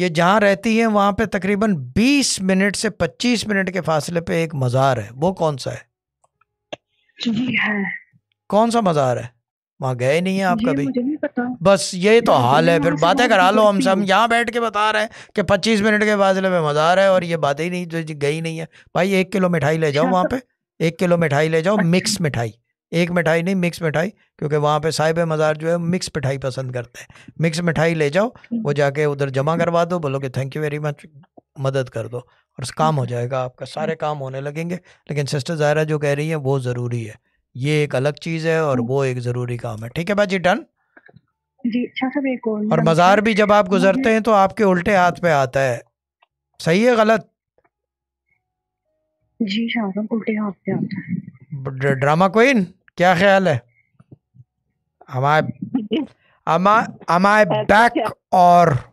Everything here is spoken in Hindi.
ये जहाँ रहती है वहाँ पे तकरीबन 20 मिनट से 25 मिनट के फासले पे एक मज़ार है वो कौन सा है कौन सा मज़ार है वहाँ गए नहीं है आप कभी बस ये तो हाल है फिर बातें करा लो हमसे हम यहाँ बैठ के बता रहे हैं कि 25 मिनट के फासले पे मज़ार है और ये बातें ही नहीं जो गई नहीं है भाई एक किलो मिठाई ले जाओ अच्छा, वहाँ तो पे एक किलो मिठाई ले जाओ अच्छा। मिक्स मिठाई एक मिठाई नहीं मिक्स मिठाई क्योंकि वहाँ पे साहिब मज़ार जो है मिक्स मिठाई पसंद करते हैं मिक्स मिठाई ले जाओ हम्म। वो जाके उधर जमा करवा दो बोलोगे थैंक यू वेरी मच मदद कर दो और काम हो हम्म। जाएगा आपका सारे हम्म। काम होने लगेंगे लेकिन सिस्टर ज़ायरा जो कह रही है वो ज़रूरी है ये एक अलग चीज़ है और वो एक ज़रूरी काम है ठीक है भाजी डन जी अच्छा सब एक और मज़ार भी जब आप गुजरते हैं तो आपके उल्टे हाथ पे आता है सही है गलत जी उल्टे हाथ पे आता है ड्रामा क्वीन क्या ख्याल है हमारे हमारे बैक और